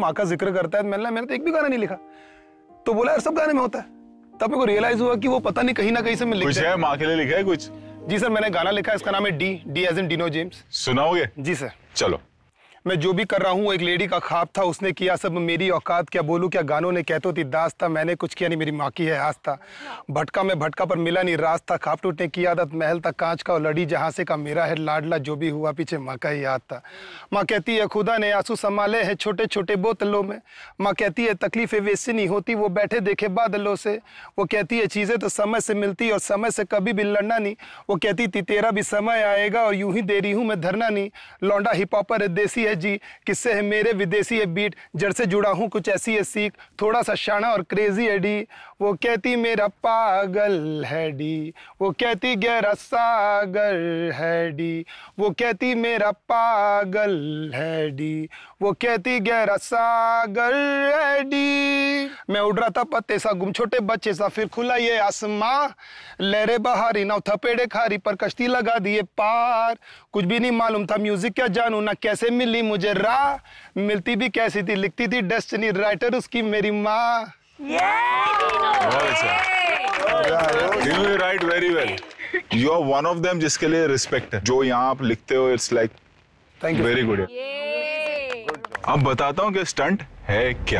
माँ का जिक्र करता है मैंने मैंने तो एक भी गाना नहीं लिखा तो बोला यार सब गाने में होता है तब मेरे को रियलाइज हुआ कि वो पता नहीं कहीं ना कहीं से मिल कुछ है माँ के लिए लिखा है कुछ जी सर मैंने गाना लिखा है इसका नाम है डी डी एज इन डीनो जेम्स सुनाओगे जी सर चलो मैं जो भी कर रहा हूँ एक लेडी का ख्वाब था उसने किया सब मेरी औकात क्या बोलूँ क्या गानों ने कहते थी दास था मैंने कुछ किया नहीं मेरी माँ की है आस्था भटका में भटका पर मिला नहीं रास्ता खाप टूटने की आदत महल था कांच का और लड़ी जहाँ से का मेरा है लाडला जो भी हुआ पीछे माँ का ही याद था माँ कहती है खुदा ने आंसू संभाले हैं छोटे छोटे बोतलों में माँ कहती है तकलीफें वैसे नहीं होती वो बैठे देखे बादलों से वो कहती है चीज़ें तो समय से मिलती और समय से कभी भी लड़ना नहीं वो कहती थी तेरा भी समय आएगा और यूँ ही दे रही हूँ मैं धरना नहीं लौंडा हिपॉपर है देसी है जी किससे है मेरे विदेशी है बीट जड़ से जुड़ा हूँ कुछ ऐसी है सीख थोड़ा सा शाना और क्रेजी है डी वो कहती मेरा पागल है डी वो कहती गहरा सागर है डी वो कहती मेरा पागल है डी वो कहती गहरा सागर है डी मैं उड़ रहा था पत्ते सा गुम छोटे बच्चे सा फिर खुला ये आसमा लहरे बहारी ना थपेड़े खारी पर कश्ती लगा दिए पार कुछ भी नहीं मालूम था म्यूजिक क्या जानू ना कैसे मिली डेस्टिनी मुझे राह मिलती भी कैसी थी लिखती थी डेस्टिनी राइटर उसकी मेरी माँ you write very well you are one of them जिसके लिए रिस्पेक्ट है जो यहाँ आप लिखते हो it's like thank you very good अब बताता हूँ कि स्टंट है क्या